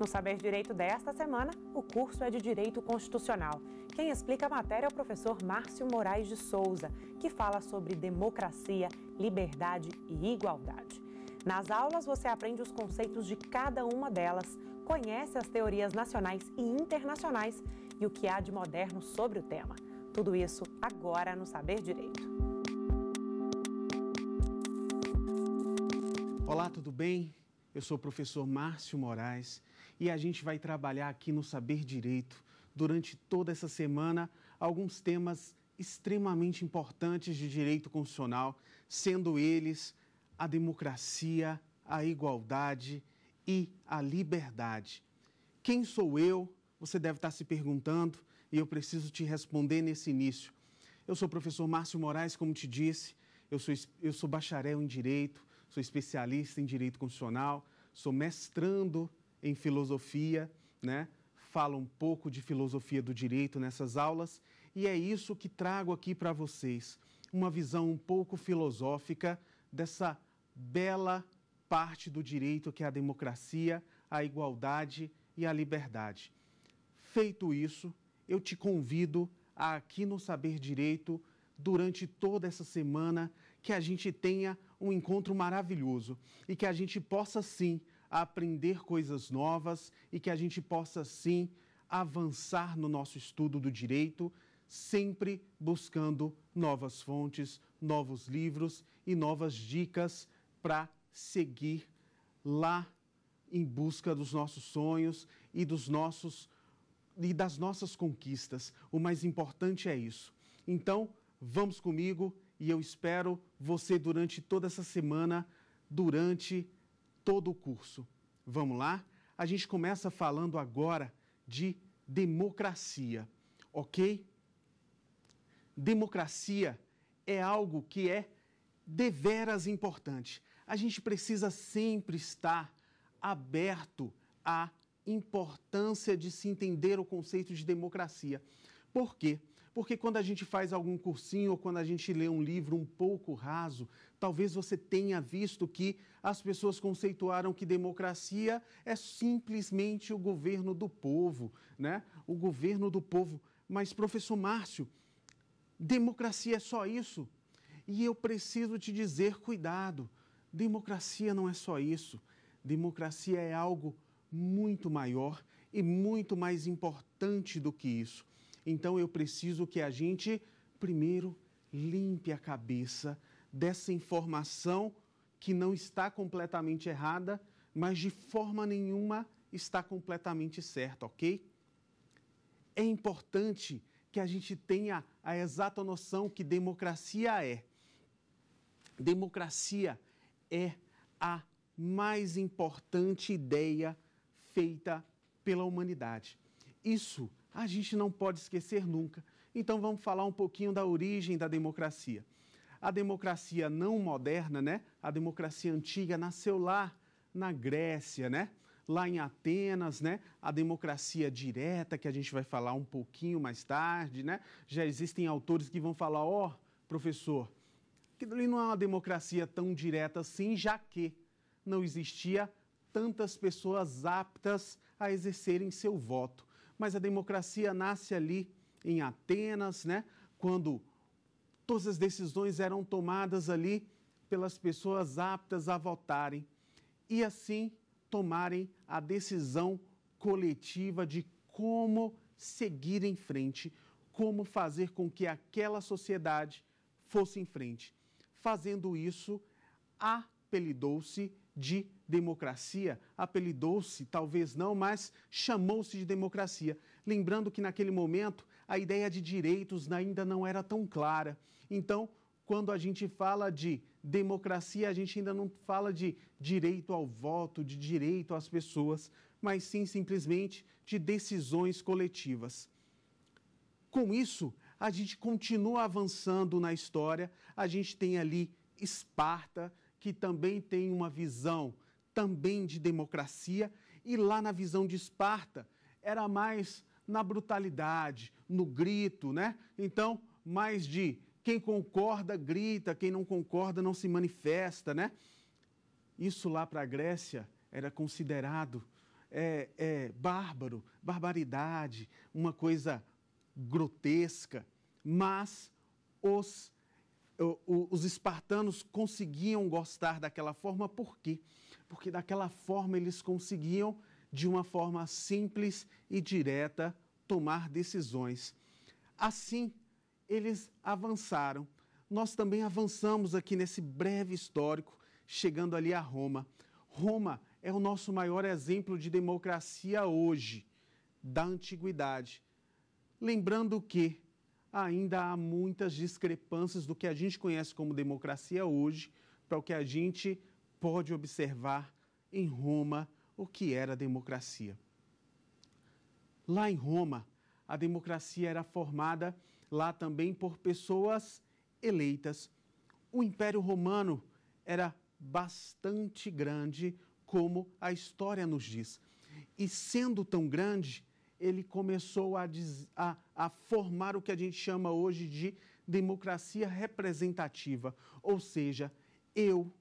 No Saber Direito desta semana, o curso é de Direito Constitucional. Quem explica a matéria é o professor Márcio Moraes de Souza, que fala sobre democracia, liberdade e igualdade. Nas aulas, você aprende os conceitos de cada uma delas, conhece as teorias nacionais e internacionais e o que há de moderno sobre o tema. Tudo isso agora no Saber Direito. Olá, tudo bem? Eu sou o professor Márcio Moraes e a gente vai trabalhar aqui no Saber Direito durante toda essa semana alguns temas extremamente importantes de direito constitucional, sendo eles a democracia, a igualdade e a liberdade. Quem sou eu? Você deve estar se perguntando e eu preciso te responder nesse início. Eu sou o professor Márcio Moraes, como te disse, eu sou, eu sou bacharel em Direito, sou especialista em Direito Constitucional, sou mestrando em filosofia, né? Falo um pouco de filosofia do direito nessas aulas e é isso que trago aqui para vocês, uma visão um pouco filosófica dessa bela parte do direito que é a democracia, a igualdade e a liberdade. Feito isso, eu te convido a aqui no Saber Direito, durante toda essa semana, que a gente tenha um encontro maravilhoso e que a gente possa sim aprender coisas novas e que a gente possa, sim, avançar no nosso estudo do direito, sempre buscando novas fontes, novos livros e novas dicas para seguir lá em busca dos nossos sonhos e dos nossos e das nossas conquistas. O mais importante é isso. Então, vamos comigo e eu espero você durante toda essa semana, durante todo o curso. Vamos lá? A gente começa falando agora de democracia, ok? Democracia é algo que é deveras importante. A gente precisa sempre estar aberto à importância de se entender o conceito de democracia. Por quê? Porque quando a gente faz algum cursinho ou quando a gente lê um livro um pouco raso, talvez você tenha visto que as pessoas conceituaram que democracia é simplesmente o governo do povo, né? O governo do povo. Mas, professor Márcio, democracia é só isso? E eu preciso te dizer, cuidado, democracia não é só isso. Democracia é algo muito maior e muito mais importante do que isso. Então eu preciso que a gente, primeiro, limpe a cabeça dessa informação que não está completamente errada, mas de forma nenhuma está completamente certa, ok? É importante que a gente tenha a exata noção que democracia é. Democracia é a mais importante ideia feita pela humanidade. Isso a gente não pode esquecer nunca. Então vamos falar um pouquinho da origem da democracia. A democracia não moderna, né? A democracia antiga nasceu lá na Grécia, né? Lá em Atenas, né? A democracia direta, que a gente vai falar um pouquinho mais tarde, né? Já existem autores que vão falar, ó, oh, professor, que ali não é uma democracia tão direta assim, já que não existia tantas pessoas aptas a exercerem seu voto mas a democracia nasce ali em Atenas, né? Quando todas as decisões eram tomadas ali pelas pessoas aptas a votarem e assim tomarem a decisão coletiva de como seguir em frente, como fazer com que aquela sociedade fosse em frente. Fazendo isso, apelidou-se de democracia, apelidou-se, talvez não, mas chamou-se de democracia. Lembrando que naquele momento a ideia de direitos ainda não era tão clara. Então, quando a gente fala de democracia, a gente ainda não fala de direito ao voto, de direito às pessoas, mas sim simplesmente de decisões coletivas. Com isso, a gente continua avançando na história, a gente tem ali Esparta, que também tem uma visão também de democracia, e lá na visão de Esparta era mais na brutalidade, no grito, né? Então, mais de quem concorda grita, quem não concorda não se manifesta, né? Isso lá para a Grécia era considerado é, é, bárbaro, barbaridade, uma coisa grotesca. Mas os os espartanos conseguiam gostar daquela forma, por quê? Porque daquela forma eles conseguiam, de uma forma simples e direta, tomar decisões. Assim, eles avançaram. Nós também avançamos aqui nesse breve histórico, chegando ali a Roma. Roma é o nosso maior exemplo de democracia hoje, da antiguidade. Lembrando que ainda há muitas discrepâncias do que a gente conhece como democracia hoje para o que a gente pode observar em Roma o que era a democracia. Lá em Roma, a democracia era formada lá também por pessoas eleitas. O Império Romano era bastante grande, como a história nos diz. E sendo tão grande, ele começou a, a, a formar o que a gente chama hoje de democracia representativa, ou seja, eu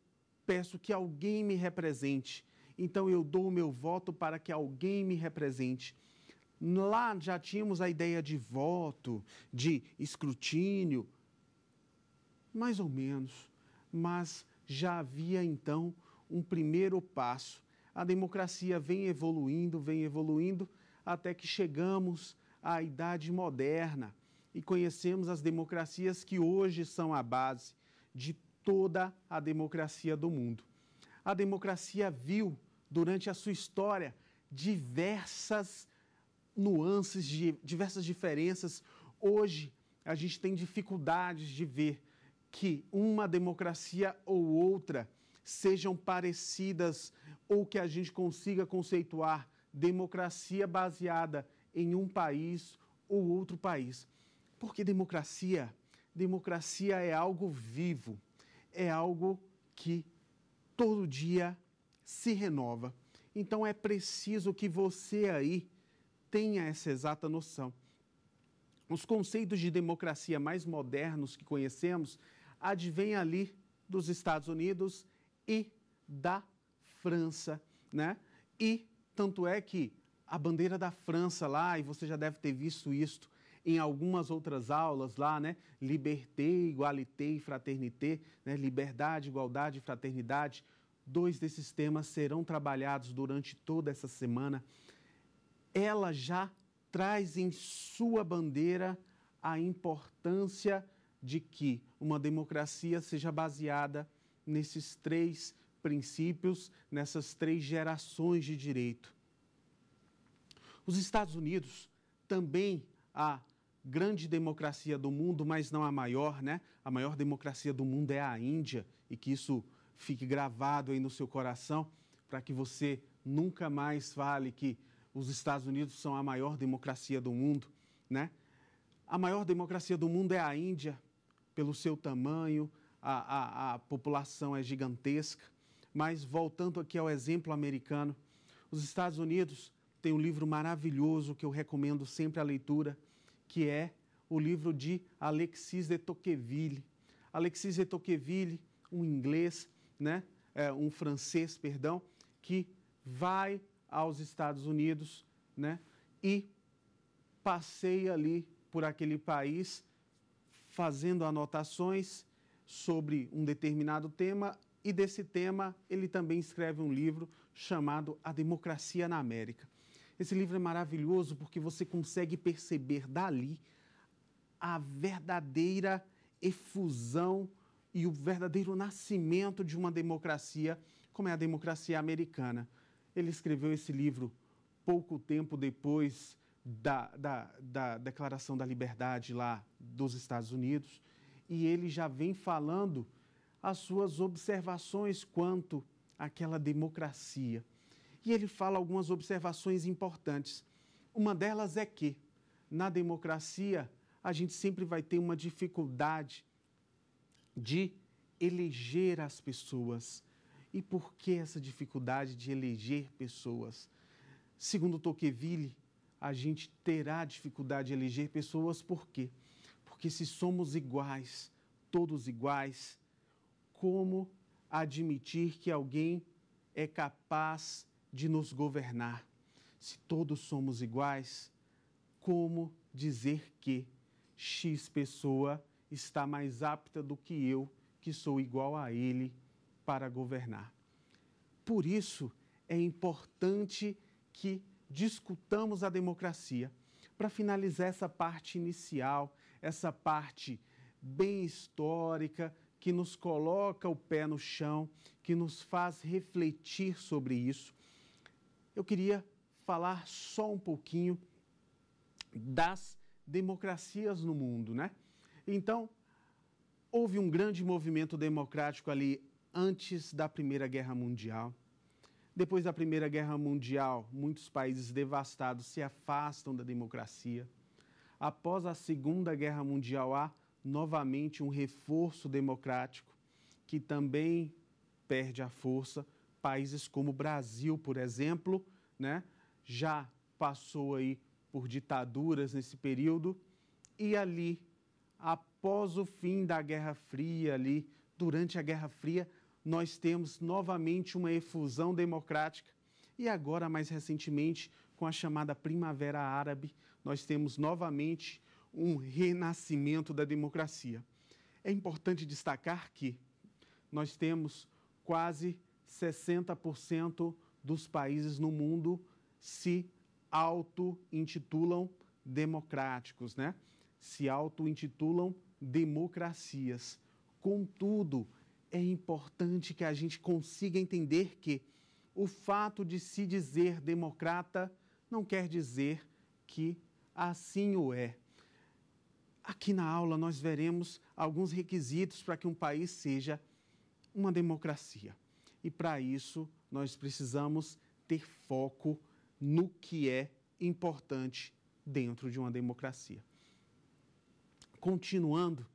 peço que alguém me represente, então eu dou o meu voto para que alguém me represente. Lá já tínhamos a ideia de voto, de escrutínio, mais ou menos, mas já havia então um primeiro passo. A democracia vem evoluindo, vem evoluindo, até que chegamos à idade moderna e conhecemos as democracias que hoje são a base de toda a democracia do mundo. A democracia viu, durante a sua história, diversas nuances, diversas diferenças. Hoje, a gente tem dificuldades de ver que uma democracia ou outra sejam parecidas ou que a gente consiga conceituar democracia baseada em um país ou outro país. Porque democracia, democracia é algo vivo, é algo que todo dia se renova. Então é preciso que você aí tenha essa exata noção. Os conceitos de democracia mais modernos que conhecemos advêm ali dos Estados Unidos e da França, né? E tanto é que a bandeira da França lá, e você já deve ter visto isto em algumas outras aulas lá, né? Liberté, igualité e fraternité, né? liberdade, igualdade e fraternidade. Dois desses temas serão trabalhados durante toda essa semana. Ela já traz em sua bandeira a importância de que uma democracia seja baseada nesses três princípios nessas três gerações de direito. Os Estados Unidos também a grande democracia do mundo, mas não a maior, né? A maior democracia do mundo é a Índia e que isso fique gravado aí no seu coração para que você nunca mais fale que os Estados Unidos são a maior democracia do mundo, né? A maior democracia do mundo é a Índia, pelo seu tamanho, a, a, a população é gigantesca. Mas voltando aqui ao exemplo americano, os Estados Unidos têm um livro maravilhoso que eu recomendo sempre a leitura, que é o livro de Alexis de Tocqueville. Alexis de Tocqueville, um inglês, né, é, um francês, perdão, que vai aos Estados Unidos, né, e passeia ali por aquele país fazendo anotações sobre um determinado tema e desse tema ele também escreve um livro chamado A Democracia na América. Esse livro é maravilhoso porque você consegue perceber dali a verdadeira efusão e o verdadeiro nascimento de uma democracia, como é a democracia americana. Ele escreveu esse livro pouco tempo depois da, da, da Declaração da Liberdade lá dos Estados Unidos e ele já vem falando as suas observações quanto àquela democracia. E ele fala algumas observações importantes. Uma delas é que, na democracia, a gente sempre vai ter uma dificuldade de eleger as pessoas. E por que essa dificuldade de eleger pessoas? Segundo Tocqueville, a gente terá dificuldade de eleger pessoas por quê? Porque se somos iguais, todos iguais, como admitir que alguém é capaz de nos governar. Se todos somos iguais, como dizer que X pessoa está mais apta do que eu, que sou igual a ele, para governar? Por isso é importante que discutamos a democracia. Para finalizar essa parte inicial, essa parte bem histórica, que nos coloca o pé no chão, que nos faz refletir sobre isso. Eu queria falar só um pouquinho das democracias no mundo, né? Então, houve um grande movimento democrático ali antes da Primeira Guerra Mundial. Depois da Primeira Guerra Mundial, muitos países devastados se afastam da democracia. Após a Segunda Guerra Mundial, há novamente um reforço democrático que também perde a força. Países como o Brasil, por exemplo, né, já passou aí por ditaduras nesse período e ali, após o fim da Guerra Fria, ali durante a Guerra Fria, nós temos novamente uma efusão democrática e agora mais recentemente com a chamada Primavera Árabe, nós temos novamente um renascimento da democracia. É importante destacar que nós temos quase 60% dos países no mundo se auto-intitulam democráticos, né? Se auto-intitulam democracias. Contudo, é importante que a gente consiga entender que o fato de se dizer democrata não quer dizer que assim o é. Aqui na aula nós veremos alguns requisitos para que um país seja uma democracia. E para isso nós precisamos ter foco no que é importante dentro de uma democracia. Continuando,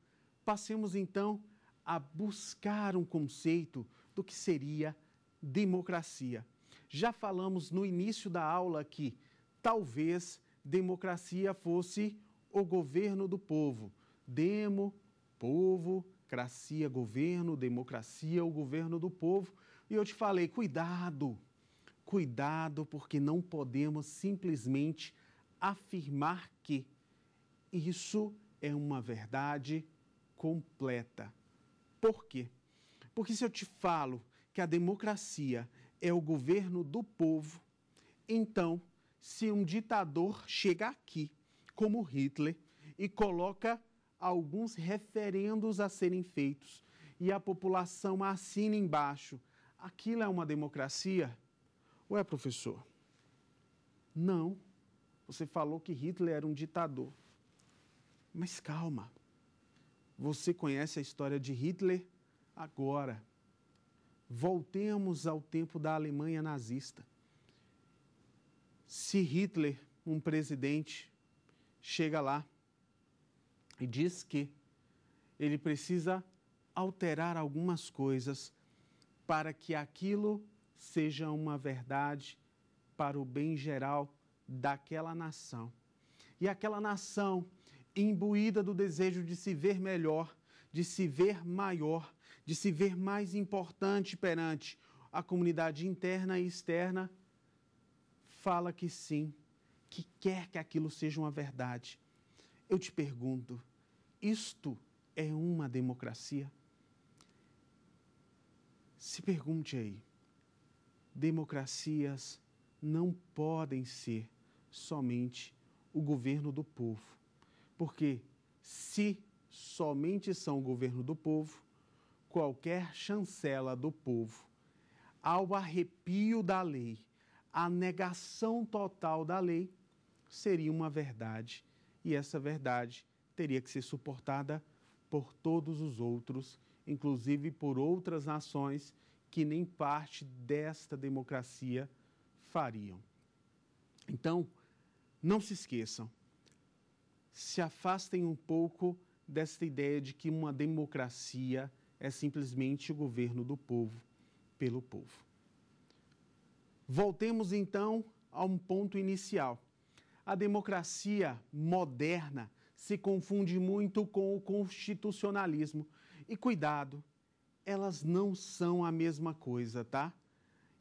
passemos então a buscar um conceito do que seria democracia. Já falamos no início da aula que talvez democracia fosse o governo do povo. Demo, povo, cracia, governo, democracia, o governo do povo. E eu te falei, cuidado, cuidado, porque não podemos simplesmente afirmar que isso é uma verdade completa. Por quê? Porque se eu te falo que a democracia é o governo do povo, então, se um ditador chega aqui como Hitler e coloca alguns referendos a serem feitos e a população assina embaixo. Aquilo é uma democracia? Ué, professor? Não. Você falou que Hitler era um ditador. Mas calma. Você conhece a história de Hitler agora. Voltemos ao tempo da Alemanha nazista. Se Hitler, um presidente, chega lá e diz que ele precisa alterar algumas coisas para que aquilo seja uma verdade para o bem geral daquela nação. E aquela nação, imbuída do desejo de se ver melhor, de se ver maior, de se ver mais importante perante a comunidade interna e externa, fala que sim, que quer que aquilo seja uma verdade. Eu te pergunto, isto é uma democracia? Se pergunte aí. Democracias não podem ser somente o governo do povo. Porque se somente são o governo do povo, qualquer chancela do povo, ao arrepio da lei, à negação total da lei, seria uma verdade e essa verdade teria que ser suportada por todos os outros, inclusive por outras nações que nem parte desta democracia fariam. Então, não se esqueçam, se afastem um pouco desta ideia de que uma democracia é simplesmente o governo do povo pelo povo. Voltemos então a um ponto inicial. A democracia moderna se confunde muito com o constitucionalismo. E cuidado, elas não são a mesma coisa, tá?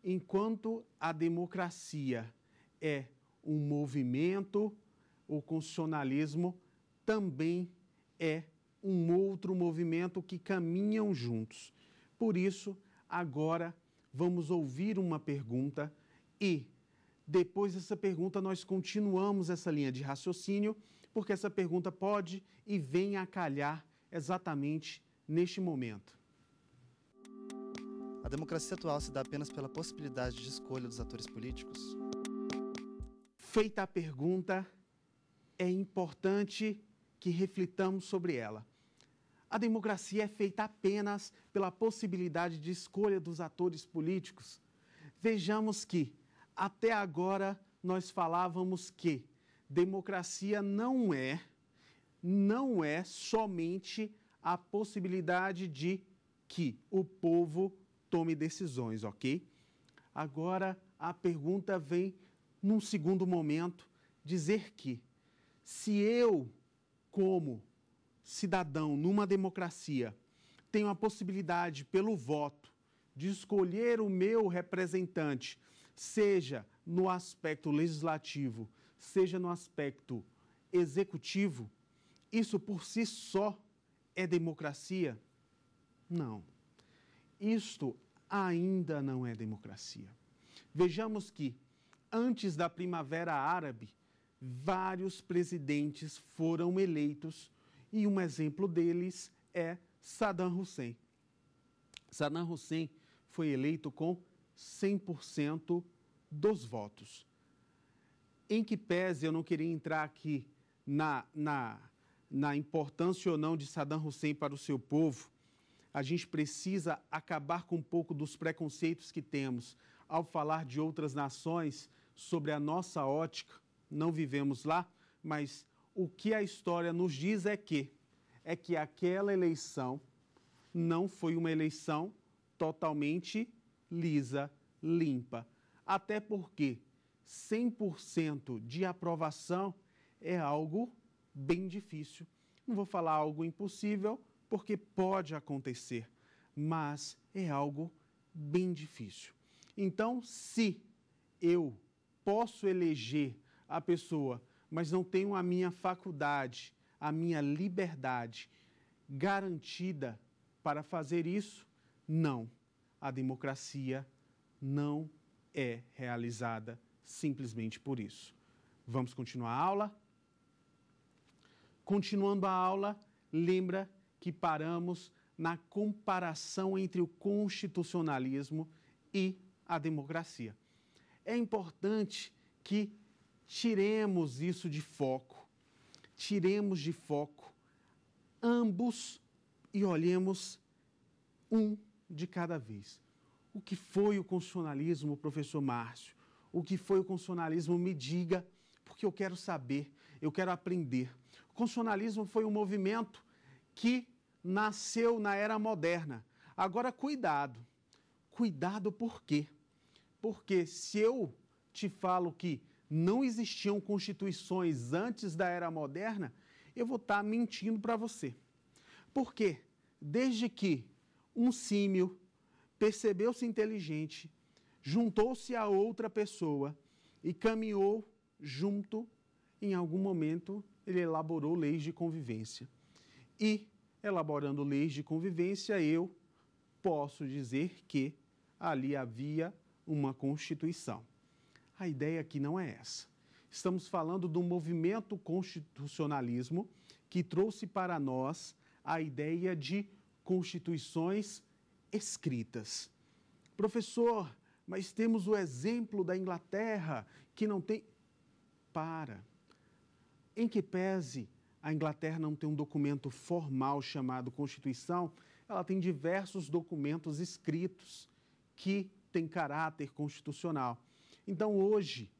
Enquanto a democracia é um movimento, o constitucionalismo também é um outro movimento que caminham juntos. Por isso, agora vamos ouvir uma pergunta e depois dessa pergunta, nós continuamos essa linha de raciocínio, porque essa pergunta pode e vem a calhar exatamente neste momento. A democracia atual se dá apenas pela possibilidade de escolha dos atores políticos? Feita a pergunta, é importante que reflitamos sobre ela. A democracia é feita apenas pela possibilidade de escolha dos atores políticos. Vejamos que até agora, nós falávamos que democracia não é, não é somente a possibilidade de que o povo tome decisões, ok? Agora, a pergunta vem num segundo momento dizer que se eu, como cidadão numa democracia, tenho a possibilidade pelo voto de escolher o meu representante seja no aspecto legislativo, seja no aspecto executivo, isso por si só é democracia? Não. Isto ainda não é democracia. Vejamos que, antes da Primavera Árabe, vários presidentes foram eleitos e um exemplo deles é Saddam Hussein. Saddam Hussein foi eleito com 100% dos votos. Em que pese eu não queria entrar aqui na, na, na importância ou não de Saddam Hussein para o seu povo, a gente precisa acabar com um pouco dos preconceitos que temos ao falar de outras nações sobre a nossa ótica. Não vivemos lá, mas o que a história nos diz é que é que aquela eleição não foi uma eleição totalmente lisa, limpa. Até porque 100% de aprovação é algo bem difícil. Não vou falar algo impossível, porque pode acontecer, mas é algo bem difícil. Então, se eu posso eleger a pessoa, mas não tenho a minha faculdade, a minha liberdade garantida para fazer isso, não a democracia não é realizada simplesmente por isso. Vamos continuar a aula? Continuando a aula, lembra que paramos na comparação entre o constitucionalismo e a democracia. É importante que tiremos isso de foco, tiremos de foco ambos e olhemos um de cada vez. O que foi o constitucionalismo, professor Márcio? O que foi o constitucionalismo? Me diga, porque eu quero saber, eu quero aprender. O constitucionalismo foi um movimento que nasceu na era moderna. Agora, cuidado. Cuidado por quê? Porque se eu te falo que não existiam constituições antes da era moderna, eu vou estar tá mentindo para você. Porque Desde que um símio, percebeu-se inteligente, juntou-se a outra pessoa e caminhou junto. Em algum momento, ele elaborou leis de convivência. E, elaborando leis de convivência, eu posso dizer que ali havia uma Constituição. A ideia aqui não é essa. Estamos falando do movimento constitucionalismo que trouxe para nós a ideia de constituições escritas. Professor, mas temos o exemplo da Inglaterra que não tem. Para. Em que pese a Inglaterra não ter um documento formal chamado Constituição, ela tem diversos documentos escritos que têm caráter constitucional. Então, hoje,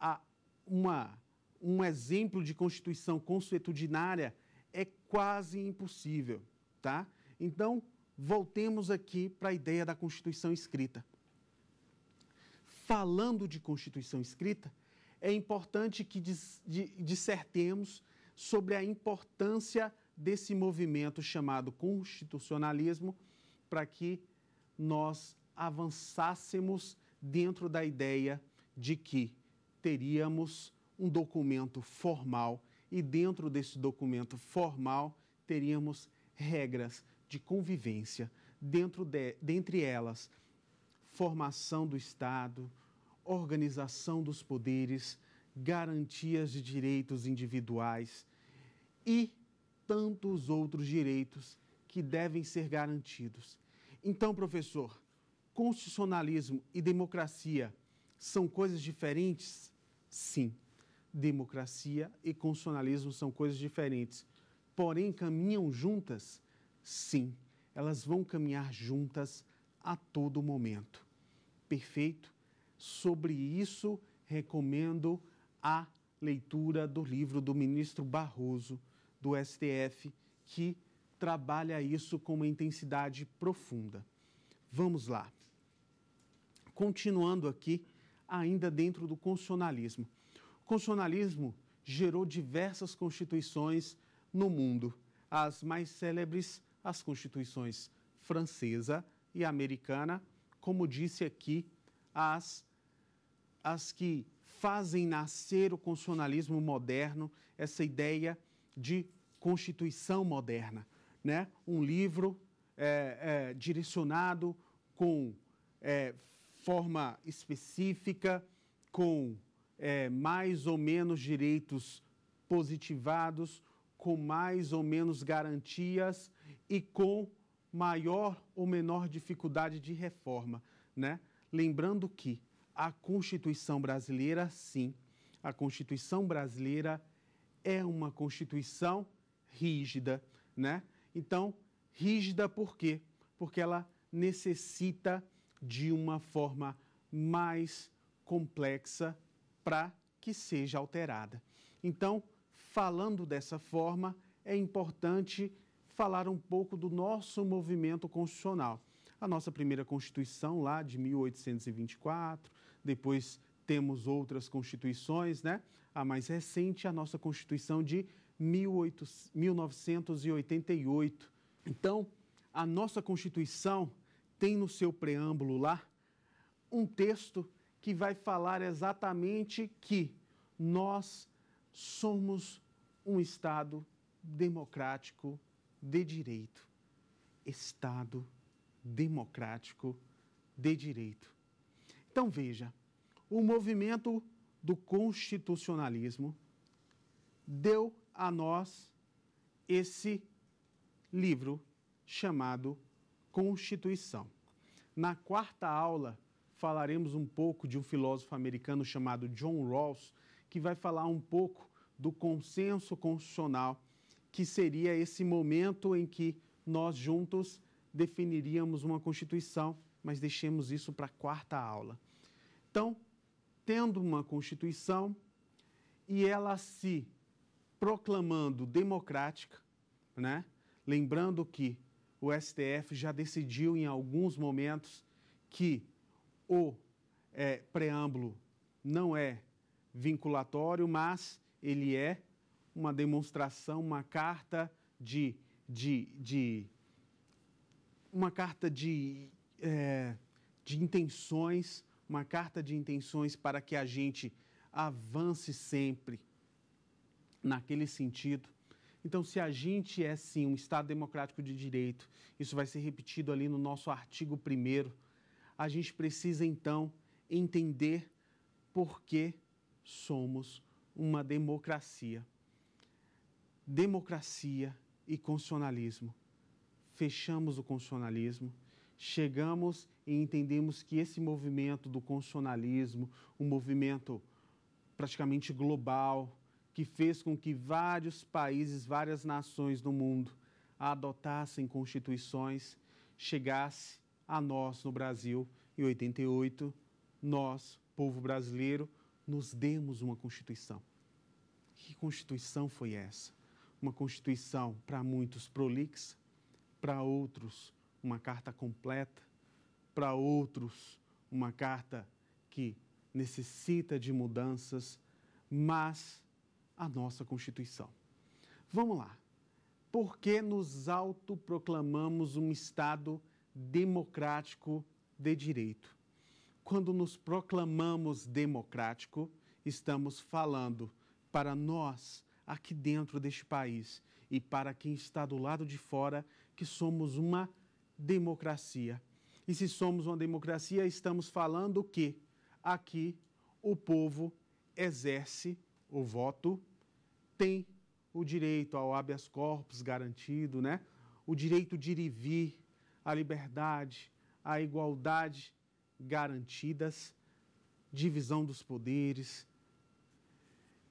há uma, um exemplo de Constituição consuetudinária é quase impossível, tá? Então, voltemos aqui para a ideia da Constituição escrita. Falando de Constituição escrita, é importante que dissertemos sobre a importância desse movimento chamado constitucionalismo para que nós avançássemos dentro da ideia de que teríamos um documento formal e dentro desse documento formal teríamos regras de convivência, dentro de, dentre elas, formação do Estado, organização dos poderes, garantias de direitos individuais e tantos outros direitos que devem ser garantidos. Então, professor, constitucionalismo e democracia são coisas diferentes? Sim, democracia e constitucionalismo são coisas diferentes, porém caminham juntas Sim, elas vão caminhar juntas a todo momento. Perfeito? Sobre isso, recomendo a leitura do livro do ministro Barroso, do STF, que trabalha isso com uma intensidade profunda. Vamos lá. Continuando aqui, ainda dentro do constitucionalismo. O constitucionalismo gerou diversas constituições no mundo. As mais célebres as constituições francesa e americana, como disse aqui, as, as que fazem nascer o constitucionalismo moderno, essa ideia de constituição moderna. Né? Um livro é, é, direcionado com é, forma específica, com é, mais ou menos direitos positivados, com mais ou menos garantias e com maior ou menor dificuldade de reforma, né? Lembrando que a Constituição brasileira, sim, a Constituição brasileira é uma Constituição rígida, né? Então, rígida por quê? Porque ela necessita de uma forma mais complexa para que seja alterada. Então, falando dessa forma, é importante falar um pouco do nosso movimento constitucional. A nossa primeira Constituição, lá de 1824, depois temos outras constituições, né? A mais recente, é a nossa Constituição de 1988. Então, a nossa Constituição tem no seu preâmbulo lá um texto que vai falar exatamente que nós somos um Estado democrático de direito. Estado democrático de direito. Então veja, o movimento do constitucionalismo deu a nós esse livro chamado Constituição. Na quarta aula falaremos um pouco de um filósofo americano chamado John Rawls, que vai falar um pouco do consenso constitucional que seria esse momento em que nós juntos definiríamos uma Constituição, mas deixemos isso para a quarta aula. Então, tendo uma Constituição e ela se proclamando democrática, né? lembrando que o STF já decidiu em alguns momentos que o é, preâmbulo não é vinculatório, mas ele é uma demonstração, uma carta de. de, de uma carta de, é, de intenções, uma carta de intenções para que a gente avance sempre naquele sentido. Então, se a gente é sim um Estado democrático de direito, isso vai ser repetido ali no nosso artigo 1, a gente precisa então entender por que somos uma democracia democracia e constitucionalismo. Fechamos o constitucionalismo, chegamos e entendemos que esse movimento do constitucionalismo, um movimento praticamente global, que fez com que vários países, várias nações do mundo adotassem constituições, chegasse a nós no Brasil em 88, nós, povo brasileiro, nos demos uma constituição. Que constituição foi essa? uma Constituição para muitos prolixa, para outros uma carta completa, para outros uma carta que necessita de mudanças, mas a nossa Constituição. Vamos lá. Por que nos autoproclamamos um Estado democrático de direito? Quando nos proclamamos democrático, estamos falando para nós aqui dentro deste país e para quem está do lado de fora que somos uma democracia. E se somos uma democracia, estamos falando que aqui o povo exerce o voto, tem o direito ao habeas corpus garantido, né? O direito de ir e vir, a liberdade, a igualdade garantidas, divisão dos poderes.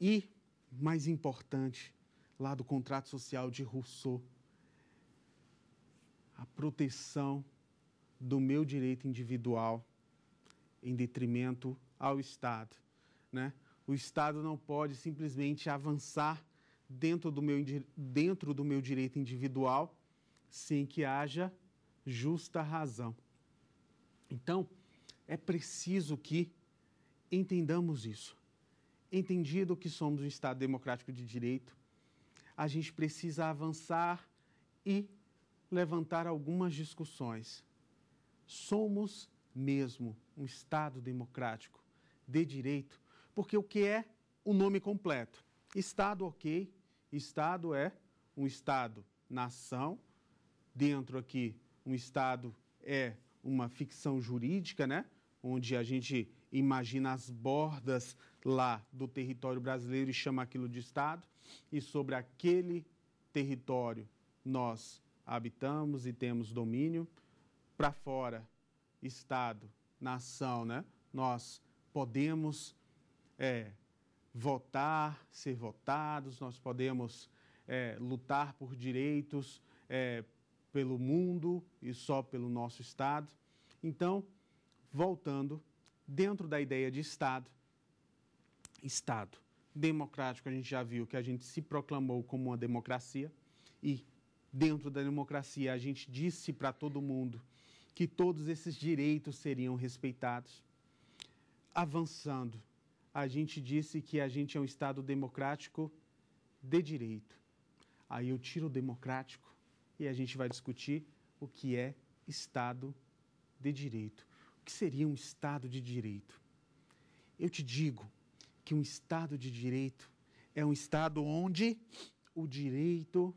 E mais importante lá do contrato social de Rousseau, a proteção do meu direito individual em detrimento ao Estado, né? O Estado não pode simplesmente avançar dentro do meu dentro do meu direito individual sem que haja justa razão. Então, é preciso que entendamos isso entendido que somos um Estado democrático de direito, a gente precisa avançar e levantar algumas discussões. Somos mesmo um Estado democrático de direito, porque o que é o nome completo? Estado, ok. Estado é um Estado-nação. Dentro aqui, um Estado é uma ficção jurídica, né? Onde a gente imagina as bordas lá do território brasileiro e chama aquilo de Estado, e sobre aquele território nós habitamos e temos domínio. Para fora, Estado, nação, né? Nós podemos é, votar, ser votados, nós podemos é, lutar por direitos é, pelo mundo e só pelo nosso Estado. Então, voltando, dentro da ideia de Estado, Estado democrático, a gente já viu que a gente se proclamou como uma democracia e dentro da democracia a gente disse para todo mundo que todos esses direitos seriam respeitados. Avançando, a gente disse que a gente é um Estado democrático de direito. Aí eu tiro o democrático e a gente vai discutir o que é Estado de direito. O que seria um Estado de direito? Eu te digo, que um Estado de direito é um Estado onde o direito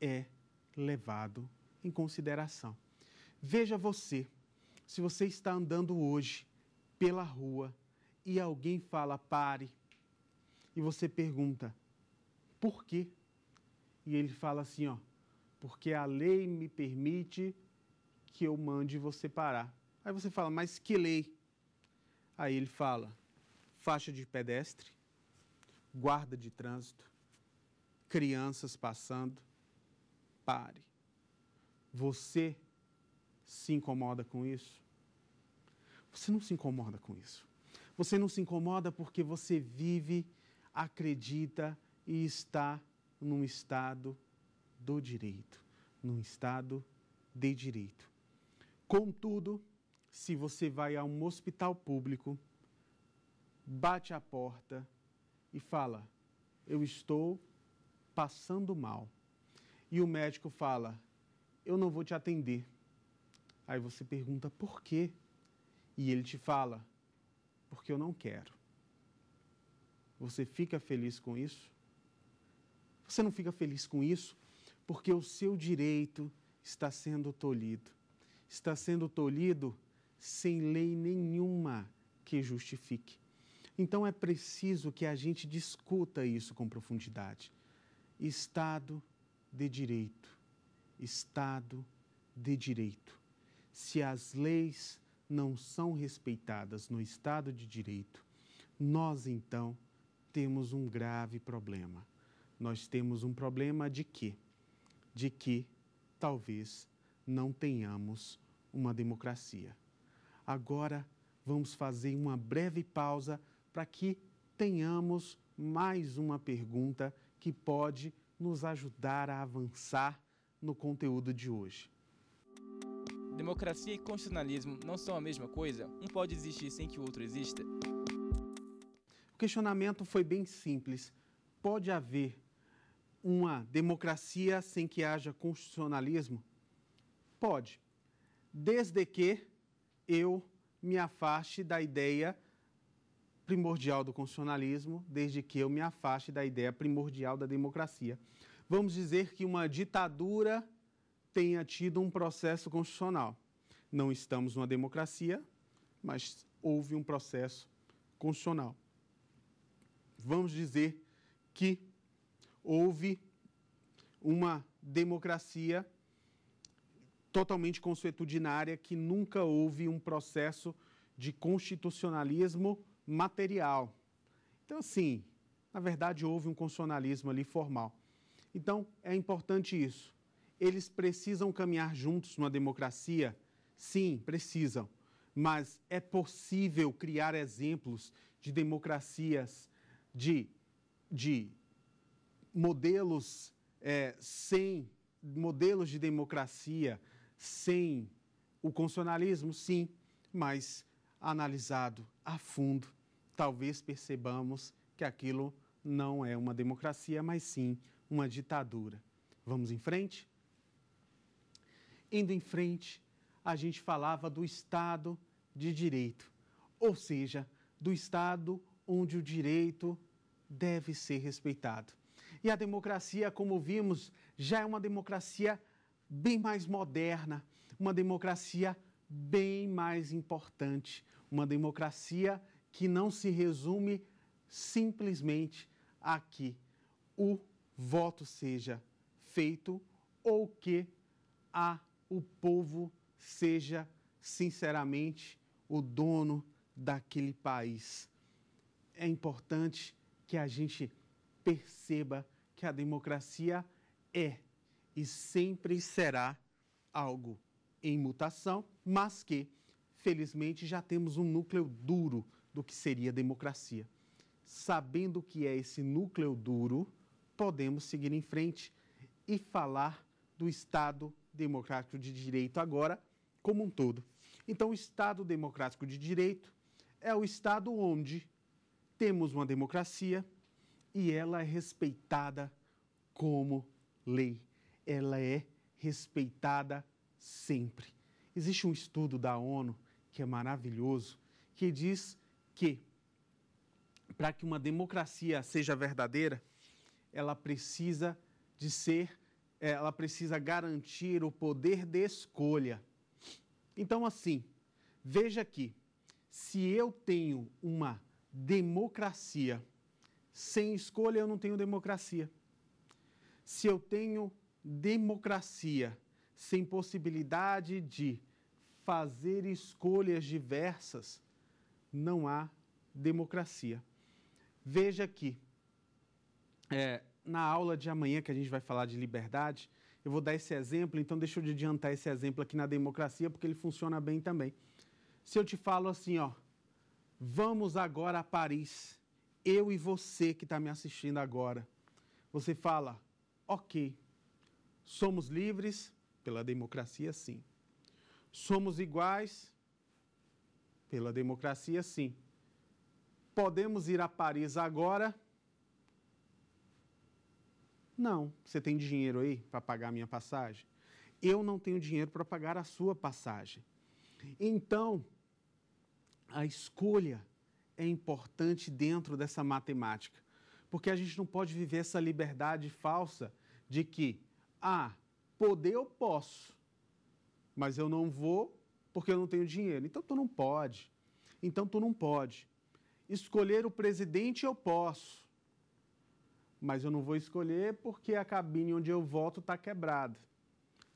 é levado em consideração. Veja você, se você está andando hoje pela rua e alguém fala pare, e você pergunta por quê? E ele fala assim, ó, porque a lei me permite que eu mande você parar. Aí você fala, mas que lei? Aí ele fala, faixa de pedestre, guarda de trânsito, crianças passando. Pare. Você se incomoda com isso? Você não se incomoda com isso. Você não se incomoda porque você vive, acredita e está num estado do direito, num estado de direito. Contudo, se você vai a um hospital público, bate à porta e fala: Eu estou passando mal. E o médico fala: Eu não vou te atender. Aí você pergunta: Por quê? E ele te fala: Porque eu não quero. Você fica feliz com isso? Você não fica feliz com isso porque o seu direito está sendo tolhido. Está sendo tolhido sem lei nenhuma que justifique. Então é preciso que a gente discuta isso com profundidade. Estado de direito. Estado de direito. Se as leis não são respeitadas no Estado de direito, nós então temos um grave problema. Nós temos um problema de quê? De que talvez não tenhamos uma democracia. Agora vamos fazer uma breve pausa para que tenhamos mais uma pergunta que pode nos ajudar a avançar no conteúdo de hoje. Democracia e constitucionalismo não são a mesma coisa? Um pode existir sem que o outro exista? O questionamento foi bem simples. Pode haver uma democracia sem que haja constitucionalismo? Pode, desde que eu me afaste da ideia primordial do constitucionalismo, desde que eu me afaste da ideia primordial da democracia. Vamos dizer que uma ditadura tenha tido um processo constitucional. Não estamos numa democracia, mas houve um processo constitucional. Vamos dizer que houve uma democracia totalmente consuetudinária que nunca houve um processo de constitucionalismo material. Então, assim, na verdade, houve um constitucionalismo ali formal. Então, é importante isso. Eles precisam caminhar juntos numa democracia? Sim, precisam. Mas é possível criar exemplos de democracias, de, de modelos é, sem modelos de democracia sem o constitucionalismo, sim, mas analisado a fundo talvez percebamos que aquilo não é uma democracia, mas sim uma ditadura. Vamos em frente? Indo em frente, a gente falava do Estado de Direito, ou seja, do Estado onde o direito deve ser respeitado. E a democracia, como vimos, já é uma democracia bem mais moderna, uma democracia bem mais importante, uma democracia que não se resume simplesmente a que o voto seja feito ou que a o povo seja sinceramente o dono daquele país. É importante que a gente perceba que a democracia é e sempre será algo em mutação, mas que, felizmente, já temos um núcleo duro do que seria democracia. Sabendo o que é esse núcleo duro, podemos seguir em frente e falar do Estado Democrático de Direito agora como um todo. Então, o Estado Democrático de Direito é o Estado onde temos uma democracia e ela é respeitada como lei. Ela é respeitada sempre. Existe um estudo da ONU que é maravilhoso, que diz que, para que uma democracia seja verdadeira, ela precisa de ser, é, ela precisa garantir o poder de escolha. Então, assim, veja aqui, se eu tenho uma democracia sem escolha, eu não tenho democracia. Se eu tenho democracia sem possibilidade de fazer escolhas diversas, não há democracia. Veja que é, na aula de amanhã, que a gente vai falar de liberdade, eu vou dar esse exemplo, então deixa eu adiantar esse exemplo aqui na democracia, porque ele funciona bem também. Se eu te falo assim, ó, vamos agora a Paris, eu e você que está me assistindo agora, você fala, ok, somos livres pela democracia, sim. Somos iguais pela democracia, sim. Podemos ir a Paris agora? Não. Você tem dinheiro aí para pagar a minha passagem? Eu não tenho dinheiro para pagar a sua passagem. Então, a escolha é importante dentro dessa matemática, porque a gente não pode viver essa liberdade falsa de que, ah, poder eu posso, mas eu não vou porque eu não tenho dinheiro. Então tu não pode. Então tu não pode. Escolher o presidente eu posso. Mas eu não vou escolher porque a cabine onde eu voto está quebrada.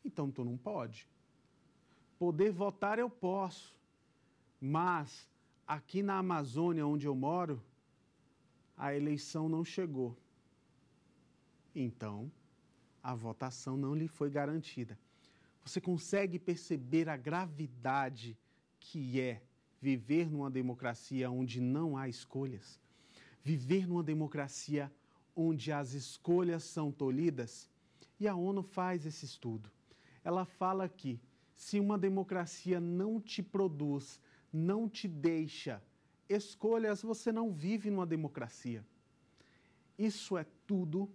Então tu não pode. Poder votar eu posso. Mas aqui na Amazônia onde eu moro, a eleição não chegou. Então, a votação não lhe foi garantida. Você consegue perceber a gravidade que é viver numa democracia onde não há escolhas? Viver numa democracia onde as escolhas são tolhidas? E a ONU faz esse estudo. Ela fala que se uma democracia não te produz, não te deixa escolhas, você não vive numa democracia. Isso é tudo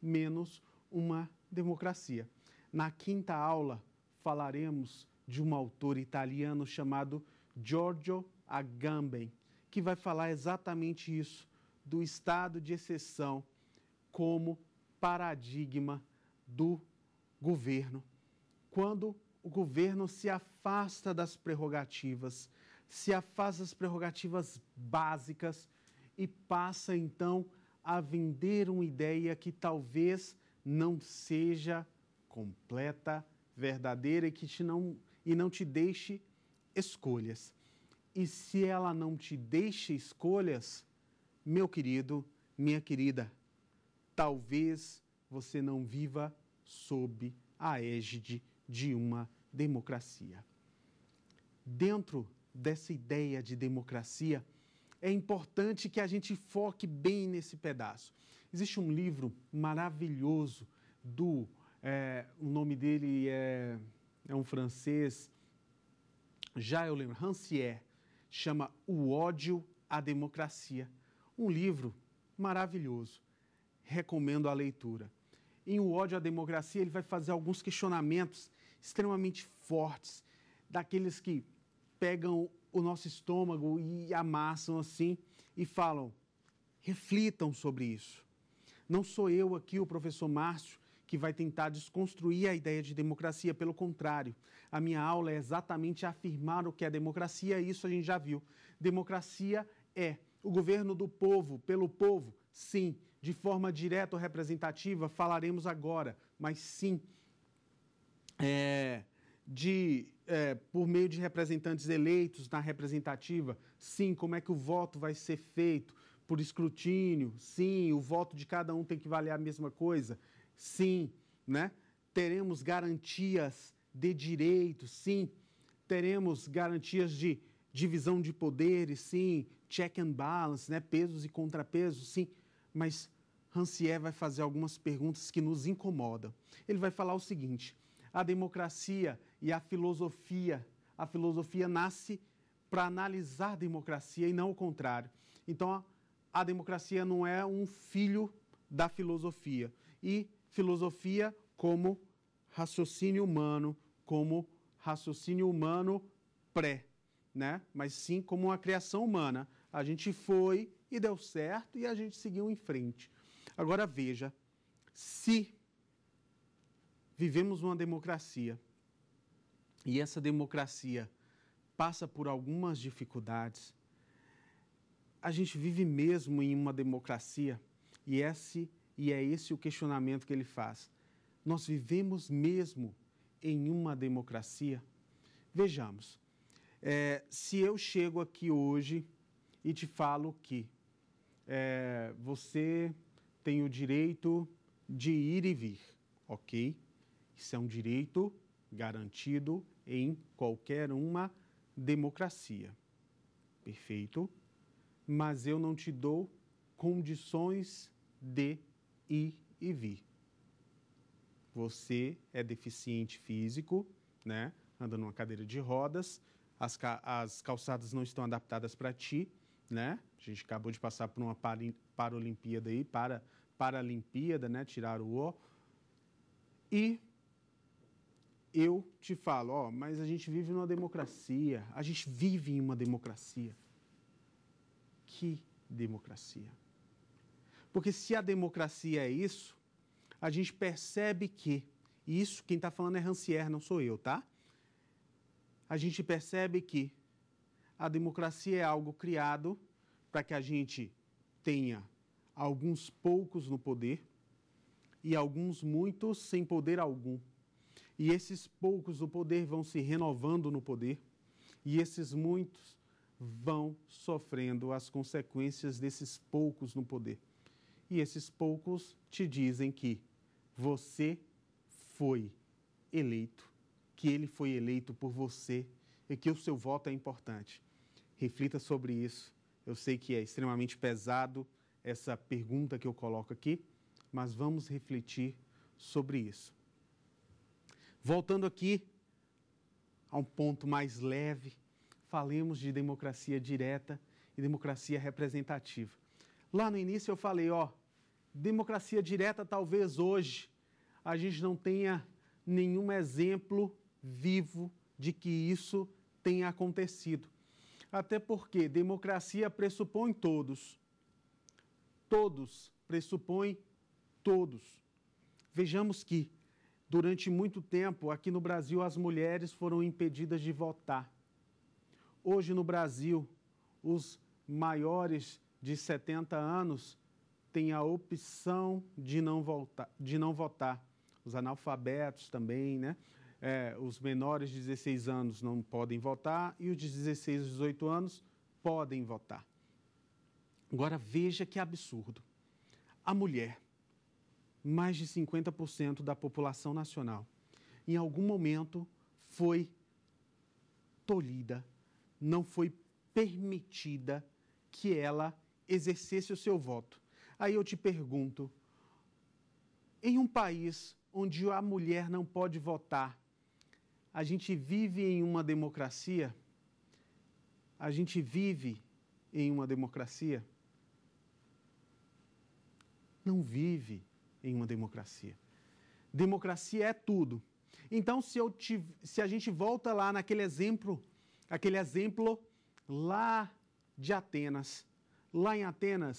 menos uma democracia. Na quinta aula, falaremos de um autor italiano chamado Giorgio Agamben, que vai falar exatamente isso, do estado de exceção como paradigma do governo. Quando o governo se afasta das prerrogativas, se afasta das prerrogativas básicas e passa então a vender uma ideia que talvez não seja completa verdadeira e que te não, e não te deixe escolhas. E se ela não te deixa escolhas, meu querido, minha querida, talvez você não viva sob a égide de uma democracia. Dentro dessa ideia de democracia, é importante que a gente foque bem nesse pedaço. Existe um livro maravilhoso do é, o nome dele é, é um francês, já eu lembro, Rancière, chama O ódio à democracia. Um livro maravilhoso. Recomendo a leitura. Em O ódio à democracia, ele vai fazer alguns questionamentos extremamente fortes, daqueles que pegam o nosso estômago e amassam assim e falam: reflitam sobre isso. Não sou eu aqui, o professor Márcio, que vai tentar desconstruir a ideia de democracia. Pelo contrário, a minha aula é exatamente afirmar o que é democracia, e isso a gente já viu. Democracia é o governo do povo, pelo povo, sim. De forma direta ou representativa, falaremos agora, mas sim. É, de é, por meio de representantes eleitos na representativa, sim, como é que o voto vai ser feito por escrutínio, sim, o voto de cada um tem que valer a mesma coisa, sim, né? Teremos garantias de direitos, sim. Teremos garantias de divisão de poderes, sim. Check and balance, né? Pesos e contrapesos, sim. Mas Rancière vai fazer algumas perguntas que nos incomodam. Ele vai falar o seguinte: a democracia e a filosofia, a filosofia nasce para analisar a democracia e não o contrário. Então, a, a democracia não é um filho da filosofia. E filosofia como raciocínio humano, como raciocínio humano pré, né? mas sim como uma criação humana. A gente foi e deu certo e a gente seguiu em frente. Agora veja, se vivemos uma democracia e essa democracia passa por algumas dificuldades, a gente vive mesmo em uma democracia e esse e é esse o questionamento que ele faz. Nós vivemos mesmo em uma democracia? Vejamos, é, se eu chego aqui hoje e te falo que é, você tem o direito de ir e vir, ok? Isso é um direito garantido em qualquer uma democracia. Perfeito? Mas eu não te dou condições de I e vi. Você é deficiente físico, né? Anda numa cadeira de rodas, as, ca as calçadas não estão adaptadas para ti, né? A gente acabou de passar por uma Paralimpíada aí, para Paralimpíada, né? Tirar o O. E eu te falo, ó, mas a gente vive numa democracia, a gente vive em uma democracia. Que democracia? Porque se a democracia é isso, a gente percebe que, e isso quem está falando é Rancière, não sou eu, tá? A gente percebe que a democracia é algo criado para que a gente tenha alguns poucos no poder e alguns muitos sem poder algum. E esses poucos do poder vão se renovando no poder, e esses muitos vão sofrendo as consequências desses poucos no poder e esses poucos te dizem que você foi eleito, que ele foi eleito por você e que o seu voto é importante. Reflita sobre isso. Eu sei que é extremamente pesado essa pergunta que eu coloco aqui, mas vamos refletir sobre isso. Voltando aqui a um ponto mais leve, falemos de democracia direta e democracia representativa. Lá no início eu falei, ó, democracia direta, talvez hoje a gente não tenha nenhum exemplo vivo de que isso tenha acontecido. Até porque democracia pressupõe todos. Todos pressupõe todos. Vejamos que durante muito tempo aqui no Brasil as mulheres foram impedidas de votar. Hoje no Brasil, os maiores de 70 anos tem a opção de não, voltar, de não votar. Os analfabetos também, né? É, os menores de 16 anos não podem votar e os de 16 a 18 anos podem votar. Agora veja que absurdo. A mulher, mais de 50% da população nacional, em algum momento foi tolhida, não foi permitida que ela exercesse o seu voto. Aí eu te pergunto: em um país onde a mulher não pode votar, a gente vive em uma democracia? A gente vive em uma democracia? Não vive em uma democracia. Democracia é tudo. Então, se, eu te, se a gente volta lá naquele exemplo, aquele exemplo lá de Atenas, lá em Atenas,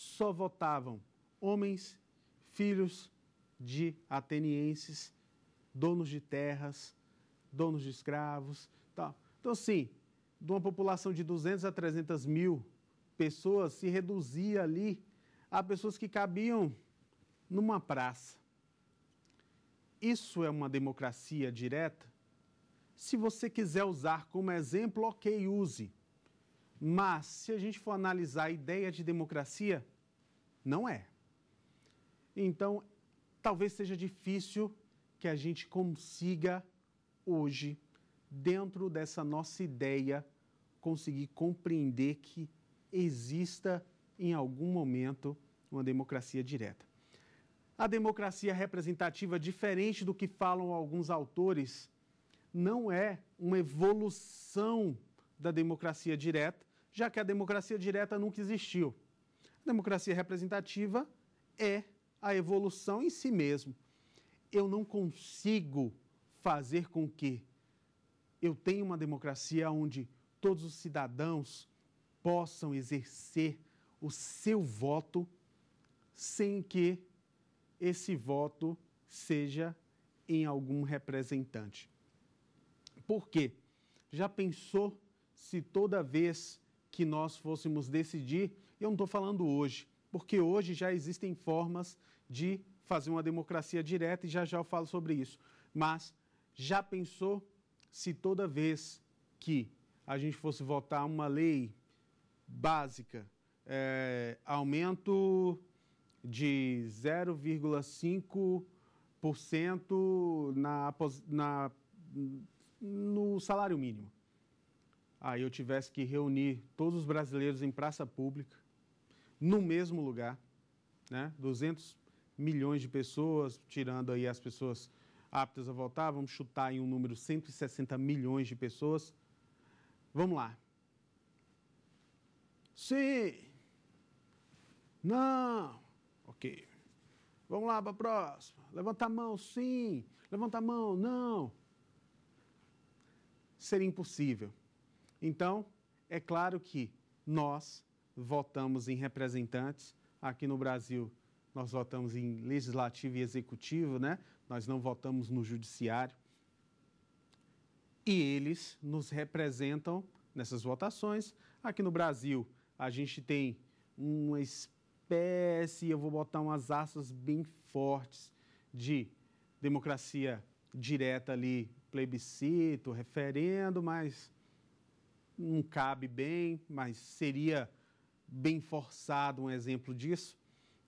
só votavam homens, filhos de atenienses, donos de terras, donos de escravos. Tal. Então, assim, de uma população de 200 a 300 mil pessoas, se reduzia ali a pessoas que cabiam numa praça. Isso é uma democracia direta? Se você quiser usar como exemplo, ok, use. Mas, se a gente for analisar a ideia de democracia, não é. Então, talvez seja difícil que a gente consiga hoje, dentro dessa nossa ideia, conseguir compreender que exista em algum momento uma democracia direta. A democracia representativa, diferente do que falam alguns autores, não é uma evolução da democracia direta, já que a democracia direta nunca existiu. A democracia representativa é a evolução em si mesmo. Eu não consigo fazer com que eu tenha uma democracia onde todos os cidadãos possam exercer o seu voto sem que esse voto seja em algum representante. Por quê? Já pensou se toda vez que nós fôssemos decidir, eu não estou falando hoje, porque hoje já existem formas de fazer uma democracia direta e já já eu falo sobre isso. Mas já pensou se toda vez que a gente fosse votar uma lei básica, é, aumento de 0,5% na, na, no salário mínimo aí eu tivesse que reunir todos os brasileiros em praça pública, no mesmo lugar, né? 200 milhões de pessoas, tirando aí as pessoas aptas a votar, vamos chutar em um número 160 milhões de pessoas. Vamos lá. Sim. Não. Ok. Vamos lá para a próxima. Levanta a mão, sim. Levanta a mão, não. Seria impossível. Então, é claro que nós votamos em representantes. Aqui no Brasil, nós votamos em legislativo e executivo, né? Nós não votamos no judiciário. E eles nos representam nessas votações. Aqui no Brasil, a gente tem uma espécie, eu vou botar umas aspas bem fortes, de democracia direta ali, plebiscito, referendo, mas não cabe bem, mas seria bem forçado um exemplo disso,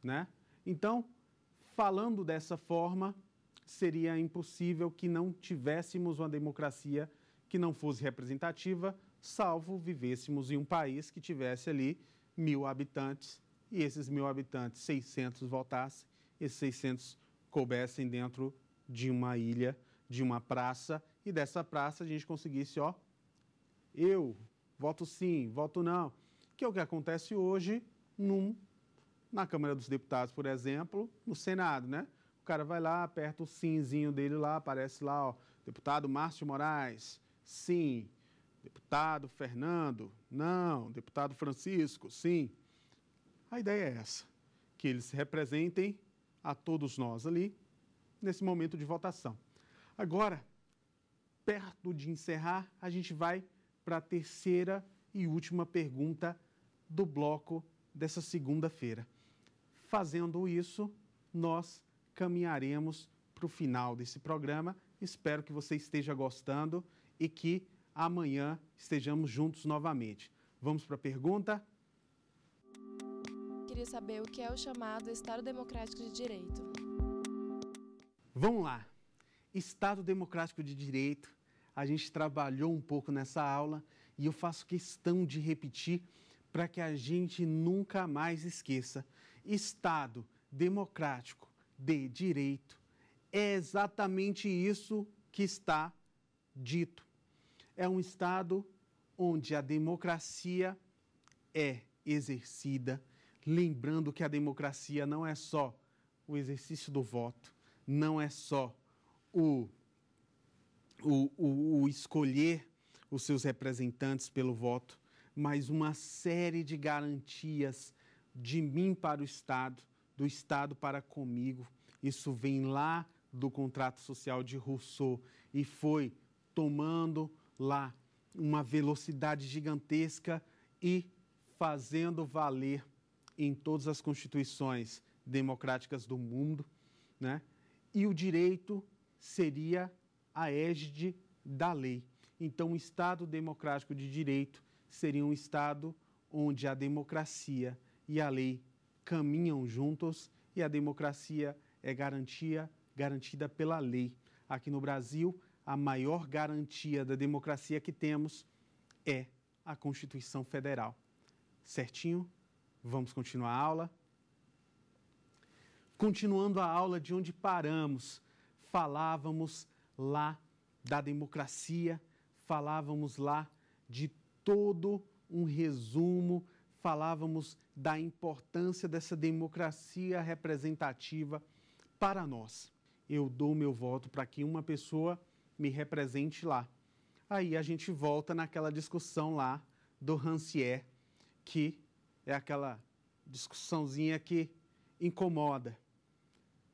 né? Então, falando dessa forma, seria impossível que não tivéssemos uma democracia que não fosse representativa, salvo vivêssemos em um país que tivesse ali mil habitantes e esses mil habitantes, 600 votassem, esses 600 coubessem dentro de uma ilha, de uma praça e dessa praça a gente conseguisse, ó, eu, voto sim, voto não, que é o que acontece hoje num, na Câmara dos Deputados, por exemplo, no Senado, né? O cara vai lá, aperta o simzinho dele lá, aparece lá, ó, deputado Márcio Moraes, sim. Deputado Fernando, não. Deputado Francisco, sim. A ideia é essa, que eles representem a todos nós ali nesse momento de votação. Agora, perto de encerrar, a gente vai para a terceira e última pergunta do bloco dessa segunda-feira. Fazendo isso, nós caminharemos para o final desse programa. Espero que você esteja gostando e que amanhã estejamos juntos novamente. Vamos para a pergunta? Queria saber o que é o chamado Estado Democrático de Direito. Vamos lá. Estado Democrático de Direito a gente trabalhou um pouco nessa aula e eu faço questão de repetir para que a gente nunca mais esqueça. Estado democrático de direito é exatamente isso que está dito. É um Estado onde a democracia é exercida, lembrando que a democracia não é só o exercício do voto, não é só o o, o, o escolher os seus representantes pelo voto, mas uma série de garantias de mim para o Estado, do Estado para comigo. Isso vem lá do contrato social de Rousseau e foi tomando lá uma velocidade gigantesca e fazendo valer em todas as constituições democráticas do mundo, né? E o direito seria a égide da lei. Então, um Estado democrático de direito seria um Estado onde a democracia e a lei caminham juntos e a democracia é garantia garantida pela lei. Aqui no Brasil, a maior garantia da democracia que temos é a Constituição Federal. Certinho? Vamos continuar a aula? Continuando a aula de onde paramos, falávamos lá da democracia, falávamos lá de todo um resumo, falávamos da importância dessa democracia representativa para nós. Eu dou meu voto para que uma pessoa me represente lá. Aí a gente volta naquela discussão lá do Rancière, que é aquela discussãozinha que incomoda.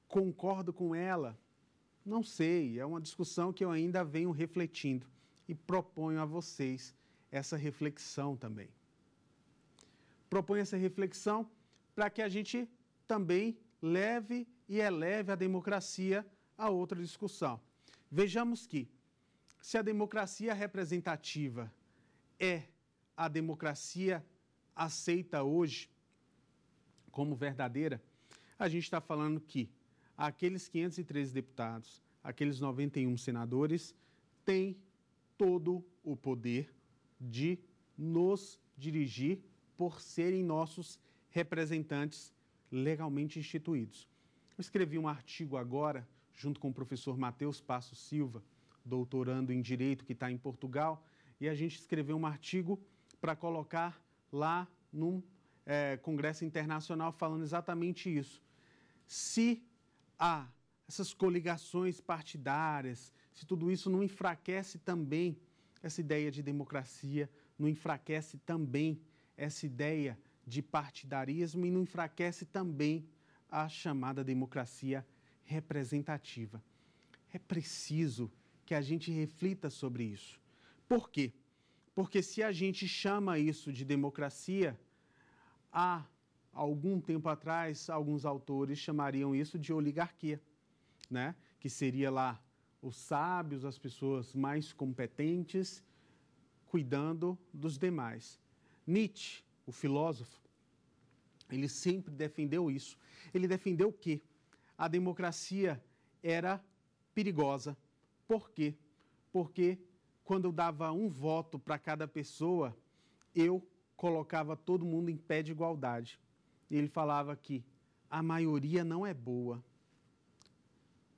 Concordo com ela não sei, é uma discussão que eu ainda venho refletindo e proponho a vocês essa reflexão também. Proponho essa reflexão para que a gente também leve e eleve a democracia a outra discussão. Vejamos que, se a democracia representativa é a democracia aceita hoje como verdadeira, a gente está falando que aqueles 513 deputados, aqueles 91 senadores, têm todo o poder de nos dirigir por serem nossos representantes legalmente instituídos. Eu escrevi um artigo agora, junto com o professor Matheus Passo Silva, doutorando em Direito, que está em Portugal, e a gente escreveu um artigo para colocar lá num é, congresso internacional falando exatamente isso. Se a ah, essas coligações partidárias, se tudo isso não enfraquece também essa ideia de democracia, não enfraquece também essa ideia de partidarismo e não enfraquece também a chamada democracia representativa. É preciso que a gente reflita sobre isso. Por quê? Porque se a gente chama isso de democracia, há algum tempo atrás, alguns autores chamariam isso de oligarquia, né? que seria lá os sábios, as pessoas mais competentes, cuidando dos demais. Nietzsche, o filósofo, ele sempre defendeu isso. Ele defendeu que a democracia era perigosa. Por quê? Porque quando eu dava um voto para cada pessoa, eu colocava todo mundo em pé de igualdade ele falava que a maioria não é boa.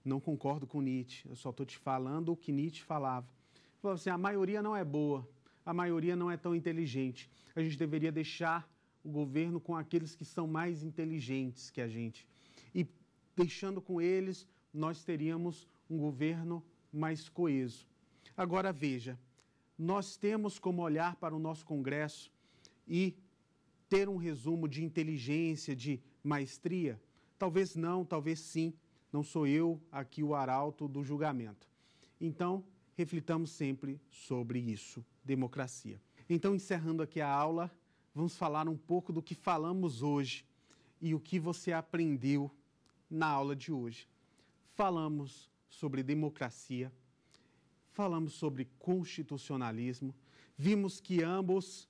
Não concordo com Nietzsche, eu só estou te falando o que Nietzsche falava. Ele falava assim: a maioria não é boa, a maioria não é tão inteligente. A gente deveria deixar o governo com aqueles que são mais inteligentes que a gente. E deixando com eles, nós teríamos um governo mais coeso. Agora veja, nós temos como olhar para o nosso Congresso e ter um resumo de inteligência, de maestria? Talvez não, talvez sim. Não sou eu aqui o arauto do julgamento. Então, reflitamos sempre sobre isso, democracia. Então, encerrando aqui a aula, vamos falar um pouco do que falamos hoje e o que você aprendeu na aula de hoje. Falamos sobre democracia, falamos sobre constitucionalismo, vimos que ambos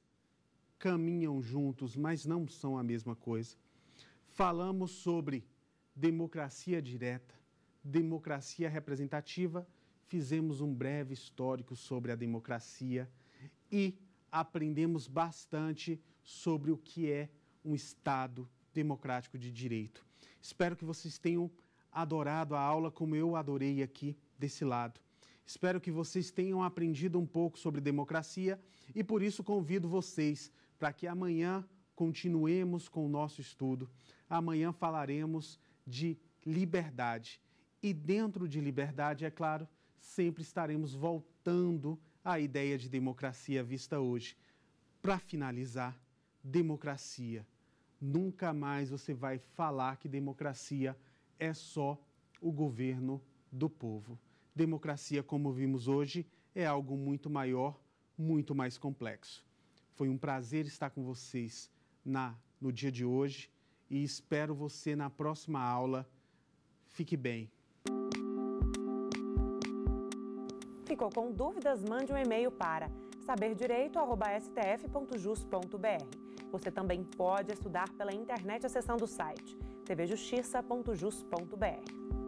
caminham juntos, mas não são a mesma coisa. Falamos sobre democracia direta, democracia representativa, fizemos um breve histórico sobre a democracia e aprendemos bastante sobre o que é um Estado democrático de direito. Espero que vocês tenham adorado a aula como eu adorei aqui desse lado. Espero que vocês tenham aprendido um pouco sobre democracia e por isso convido vocês para que amanhã continuemos com o nosso estudo. Amanhã falaremos de liberdade. E dentro de liberdade, é claro, sempre estaremos voltando à ideia de democracia vista hoje. Para finalizar, democracia. Nunca mais você vai falar que democracia é só o governo do povo. Democracia, como vimos hoje, é algo muito maior, muito mais complexo. Foi um prazer estar com vocês na no dia de hoje e espero você na próxima aula. Fique bem. Ficou com dúvidas? Mande um e-mail para saberdireito@stf.jus.br. Você também pode estudar pela internet acessando o site tvjustiça.jus.br.